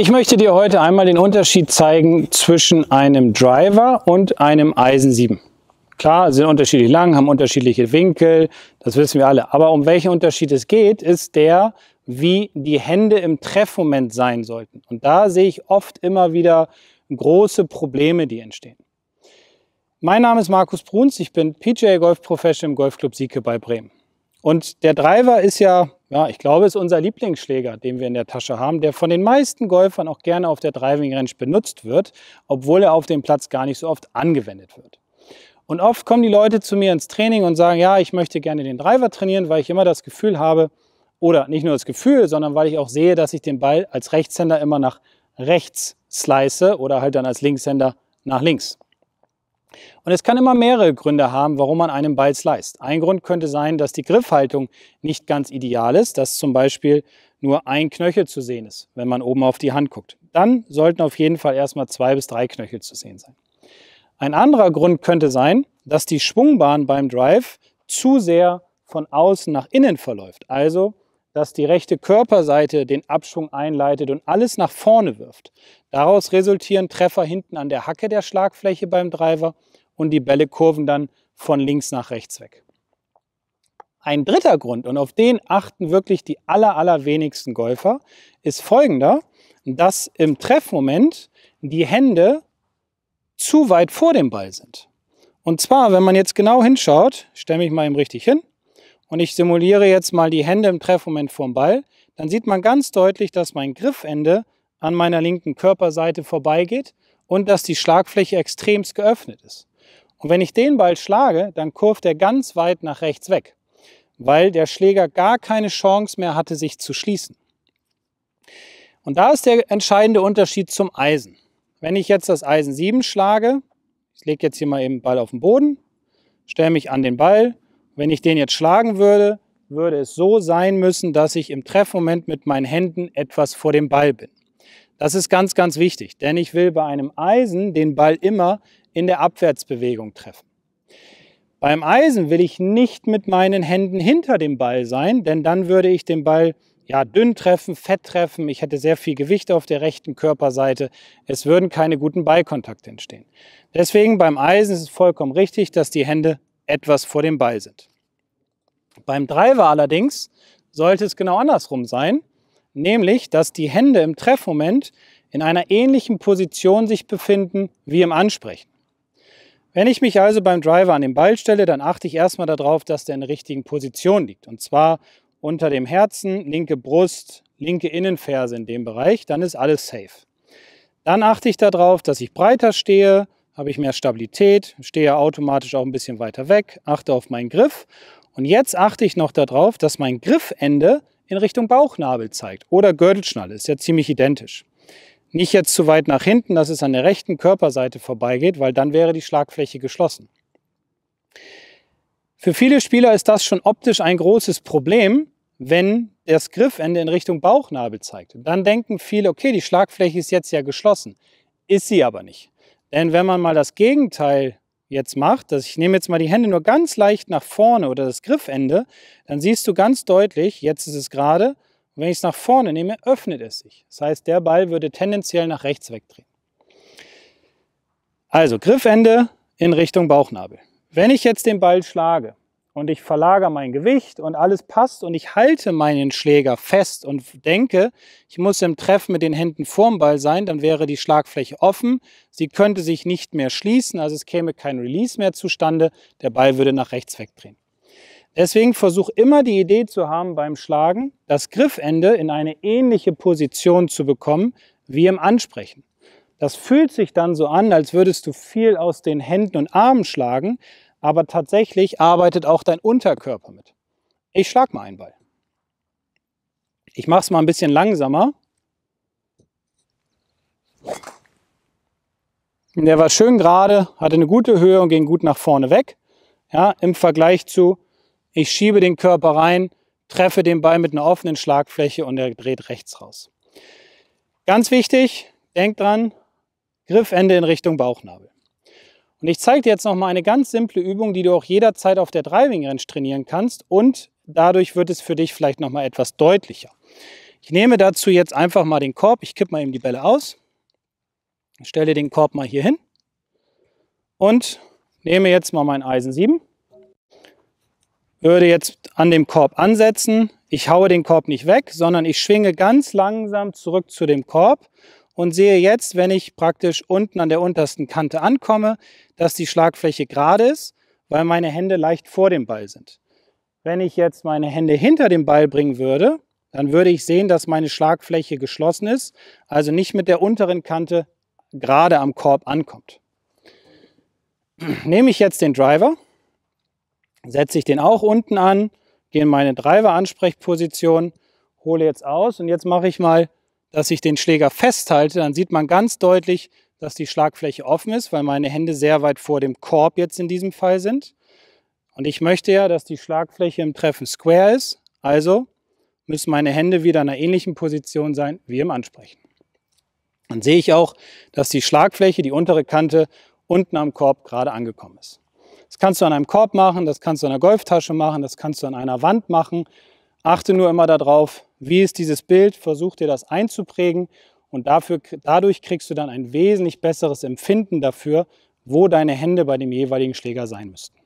Ich möchte dir heute einmal den Unterschied zeigen zwischen einem Driver und einem Eisen 7. Klar, sind unterschiedlich lang, haben unterschiedliche Winkel, das wissen wir alle. Aber um welchen Unterschied es geht, ist der, wie die Hände im Treffmoment sein sollten. Und da sehe ich oft immer wieder große Probleme, die entstehen. Mein Name ist Markus Bruns, ich bin PGA Golf Professional im Golfclub Sieke bei Bremen. Und der Driver ist ja ja, ich glaube, es ist unser Lieblingsschläger, den wir in der Tasche haben, der von den meisten Golfern auch gerne auf der Driving Range benutzt wird, obwohl er auf dem Platz gar nicht so oft angewendet wird. Und oft kommen die Leute zu mir ins Training und sagen, ja, ich möchte gerne den Driver trainieren, weil ich immer das Gefühl habe, oder nicht nur das Gefühl, sondern weil ich auch sehe, dass ich den Ball als Rechtshänder immer nach rechts slice oder halt dann als Linkshänder nach links. Und es kann immer mehrere Gründe haben, warum man einen Ball sliced. Ein Grund könnte sein, dass die Griffhaltung nicht ganz ideal ist, dass zum Beispiel nur ein Knöchel zu sehen ist, wenn man oben auf die Hand guckt. Dann sollten auf jeden Fall erstmal zwei bis drei Knöchel zu sehen sein. Ein anderer Grund könnte sein, dass die Schwungbahn beim Drive zu sehr von außen nach innen verläuft. Also dass die rechte Körperseite den Abschwung einleitet und alles nach vorne wirft. Daraus resultieren Treffer hinten an der Hacke der Schlagfläche beim Driver und die Bälle kurven dann von links nach rechts weg. Ein dritter Grund, und auf den achten wirklich die aller, allerwenigsten Golfer, ist folgender, dass im Treffmoment die Hände zu weit vor dem Ball sind. Und zwar, wenn man jetzt genau hinschaut, stelle mich mal eben richtig hin, und ich simuliere jetzt mal die Hände im Treffmoment vorm Ball, dann sieht man ganz deutlich, dass mein Griffende an meiner linken Körperseite vorbeigeht und dass die Schlagfläche extremst geöffnet ist. Und wenn ich den Ball schlage, dann kurft er ganz weit nach rechts weg, weil der Schläger gar keine Chance mehr hatte, sich zu schließen. Und da ist der entscheidende Unterschied zum Eisen. Wenn ich jetzt das Eisen 7 schlage, ich lege jetzt hier mal eben Ball auf den Boden, stelle mich an den Ball, wenn ich den jetzt schlagen würde, würde es so sein müssen, dass ich im Treffmoment mit meinen Händen etwas vor dem Ball bin. Das ist ganz, ganz wichtig, denn ich will bei einem Eisen den Ball immer in der Abwärtsbewegung treffen. Beim Eisen will ich nicht mit meinen Händen hinter dem Ball sein, denn dann würde ich den Ball ja, dünn treffen, fett treffen. Ich hätte sehr viel Gewicht auf der rechten Körperseite. Es würden keine guten Ballkontakte entstehen. Deswegen beim Eisen ist es vollkommen richtig, dass die Hände etwas vor dem Ball sind. Beim Driver allerdings sollte es genau andersrum sein, nämlich dass die Hände im Treffmoment in einer ähnlichen Position sich befinden wie im Ansprechen. Wenn ich mich also beim Driver an den Ball stelle, dann achte ich erstmal darauf, dass der in der richtigen Position liegt. Und zwar unter dem Herzen, linke Brust, linke Innenferse in dem Bereich, dann ist alles safe. Dann achte ich darauf, dass ich breiter stehe, habe ich mehr Stabilität, stehe automatisch auch ein bisschen weiter weg, achte auf meinen Griff. Und jetzt achte ich noch darauf, dass mein Griffende in Richtung Bauchnabel zeigt oder Gürtelschnalle, ist ja ziemlich identisch. Nicht jetzt zu weit nach hinten, dass es an der rechten Körperseite vorbeigeht, weil dann wäre die Schlagfläche geschlossen. Für viele Spieler ist das schon optisch ein großes Problem, wenn das Griffende in Richtung Bauchnabel zeigt. Dann denken viele, okay, die Schlagfläche ist jetzt ja geschlossen. Ist sie aber nicht. Denn wenn man mal das Gegenteil jetzt macht, dass ich nehme jetzt mal die Hände nur ganz leicht nach vorne oder das Griffende, dann siehst du ganz deutlich, jetzt ist es gerade, und wenn ich es nach vorne nehme, öffnet es sich. Das heißt, der Ball würde tendenziell nach rechts wegdrehen. Also Griffende in Richtung Bauchnabel. Wenn ich jetzt den Ball schlage, und ich verlagere mein Gewicht und alles passt und ich halte meinen Schläger fest und denke, ich muss im Treffen mit den Händen vorm Ball sein, dann wäre die Schlagfläche offen, sie könnte sich nicht mehr schließen, also es käme kein Release mehr zustande, der Ball würde nach rechts wegdrehen. Deswegen versuche immer die Idee zu haben beim Schlagen, das Griffende in eine ähnliche Position zu bekommen wie im Ansprechen. Das fühlt sich dann so an, als würdest du viel aus den Händen und Armen schlagen, aber tatsächlich arbeitet auch dein Unterkörper mit. Ich schlag mal einen Ball. Ich mache es mal ein bisschen langsamer. Der war schön gerade, hatte eine gute Höhe und ging gut nach vorne weg. Ja, Im Vergleich zu, ich schiebe den Körper rein, treffe den Ball mit einer offenen Schlagfläche und er dreht rechts raus. Ganz wichtig, denkt dran, Griffende in Richtung Bauchnabel. Und ich zeige dir jetzt nochmal eine ganz simple Übung, die du auch jederzeit auf der Driving Range trainieren kannst und dadurch wird es für dich vielleicht nochmal etwas deutlicher. Ich nehme dazu jetzt einfach mal den Korb, ich kippe mal eben die Bälle aus, stelle den Korb mal hier hin und nehme jetzt mal mein Eisen 7, würde jetzt an dem Korb ansetzen, ich haue den Korb nicht weg, sondern ich schwinge ganz langsam zurück zu dem Korb und sehe jetzt, wenn ich praktisch unten an der untersten Kante ankomme, dass die Schlagfläche gerade ist, weil meine Hände leicht vor dem Ball sind. Wenn ich jetzt meine Hände hinter dem Ball bringen würde, dann würde ich sehen, dass meine Schlagfläche geschlossen ist, also nicht mit der unteren Kante gerade am Korb ankommt. Nehme ich jetzt den Driver, setze ich den auch unten an, gehe in meine Driver-Ansprechposition, hole jetzt aus und jetzt mache ich mal dass ich den Schläger festhalte, dann sieht man ganz deutlich, dass die Schlagfläche offen ist, weil meine Hände sehr weit vor dem Korb jetzt in diesem Fall sind. Und ich möchte ja, dass die Schlagfläche im Treffen square ist, also müssen meine Hände wieder in einer ähnlichen Position sein wie im Ansprechen. Dann sehe ich auch, dass die Schlagfläche, die untere Kante, unten am Korb gerade angekommen ist. Das kannst du an einem Korb machen, das kannst du an einer Golftasche machen, das kannst du an einer Wand machen. Achte nur immer darauf, wie ist dieses Bild, versuch dir das einzuprägen und dafür, dadurch kriegst du dann ein wesentlich besseres Empfinden dafür, wo deine Hände bei dem jeweiligen Schläger sein müssten.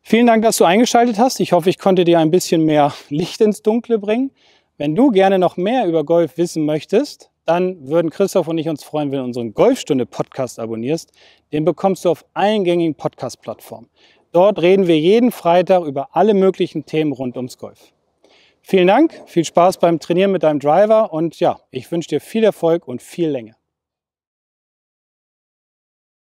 Vielen Dank, dass du eingeschaltet hast. Ich hoffe, ich konnte dir ein bisschen mehr Licht ins Dunkle bringen. Wenn du gerne noch mehr über Golf wissen möchtest, dann würden Christoph und ich uns freuen, wenn du unseren Golfstunde-Podcast abonnierst. Den bekommst du auf allen gängigen Podcast-Plattformen. Dort reden wir jeden Freitag über alle möglichen Themen rund ums Golf. Vielen Dank, viel Spaß beim Trainieren mit deinem Driver und ja, ich wünsche dir viel Erfolg und viel Länge.